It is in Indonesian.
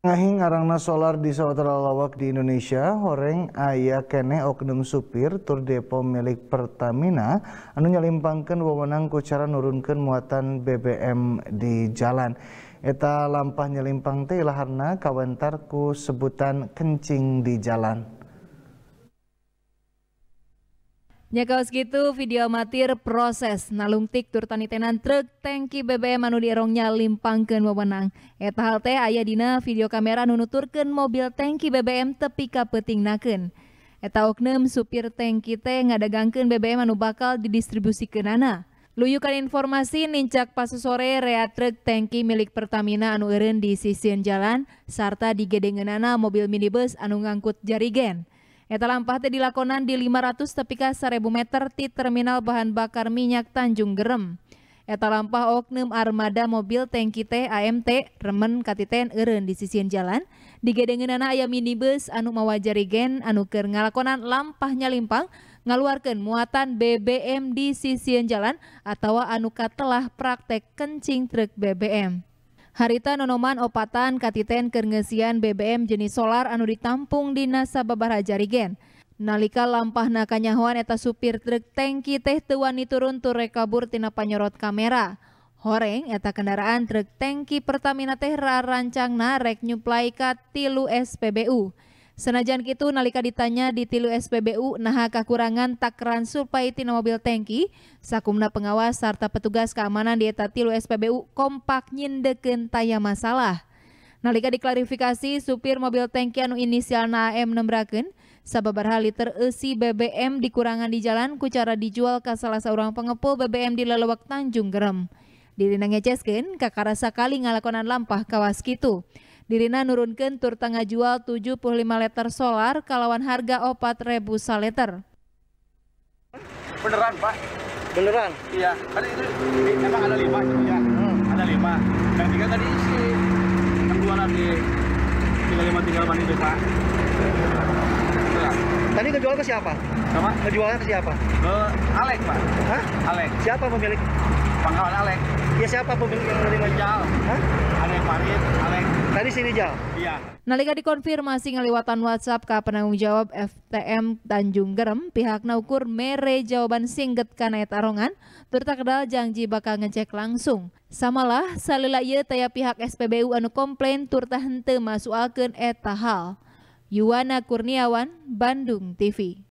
Ngahing arangna solar di sawatara lawak di Indonesia, horeng ayah kene oknum supir tur depo milik Pertamina anu nyalimpangkeun wewenang kucara cara muatan BBM di jalan. Eta lampah nyelimpang teh ilaharna kawentar ku sebutan kencing di jalan. Nya kaos gitu video amatir proses nalungtik tanitenan truk tangki BBM anu dierongnya limpangkeun wewenang. Eta hal teh aya dina video kamera nu nuturkeun mobil tangki BBM tepi ka peutingnakeun. Eta oknum supir tangki teh ngadagangkeun BBM anu bakal didistribusikenana. Luyukan informasi nincak pas sore rea truk tangki milik Pertamina anu eureun di sisi jalan sarta digedengeunana mobil minibus anu ngangkut jarigen. Eta lampah teh dilakonan di 500 tepika 1000 meter di terminal bahan bakar minyak Tanjung Gerem. Eta lampah oknum armada mobil tanki teh AMT remen katiten eren di sisian jalan. Digedengeunana ayam minibus anu mawajari gen anu keur ngalakonan lampahnya limpang ngaluarkan muatan BBM di sisian jalan atau anu telah praktek kencing truk BBM. Harita nonoman opatan katiten kerengesian BBM jenis solar anu ditampung di Nasa nasababaraha jarigen. Nalika lampah nakanyahoan eta supir truk tangki teh tewani turun ture kabur tina panyorot kamera. Horeng eta kendaraan truk tangki Pertamina teh rancang narek nyuplai katilu tilu SPBU. Senajan itu, nalika ditanya di tilu SPBU naha kakurangan takran supaya tina mobil tangki, sakumna pengawas serta petugas keamanan di eta tilu SPBU kompak nyindeken taya masalah. Nalika diklarifikasi, supir mobil tangki anu inisial AM nembraken, sababarha liter isi BBM dikurangan di jalan kucara dijual ke salah seorang pengepul BBM di lelewak Tanjung Gerem. Dirina ngeceskeun kakarasa kali ngalakonan lampah kawas kitu. Dirina nurunkan tur tengah jual 75 liter solar kalawan harga 4.000 saliter. Beneran Pak? Beneran? Iya, kan itu emang ada lima ya, hmm. ada lima. Yang tiga tadi isi, yang dua lagi, tinggal lima tinggal lima itu Pak. Beneran. Tadi kejual ke siapa? Sama? Kejualnya ke siapa? Ke Alek Pak. Hah? Alek. Siapa pemilik? Pangkalan Alek. Ya siapa pemilik yang menerima? Penjual. Hah? Alek Farid, Alek. Tadi sini jauh. Iya. Nalika dikonfirmasi ngeliwatan WhatsApp ke penanggung jawab FTM Tanjung Gerem, pihak naukur mere jawaban singget kana eta rongan, tertakdal janji bakal ngecek langsung. Samalah salila ieu taya pihak SPBU anu komplain turta henteu masualkeun eta hal. Yuwana Kurniawan, Bandung TV.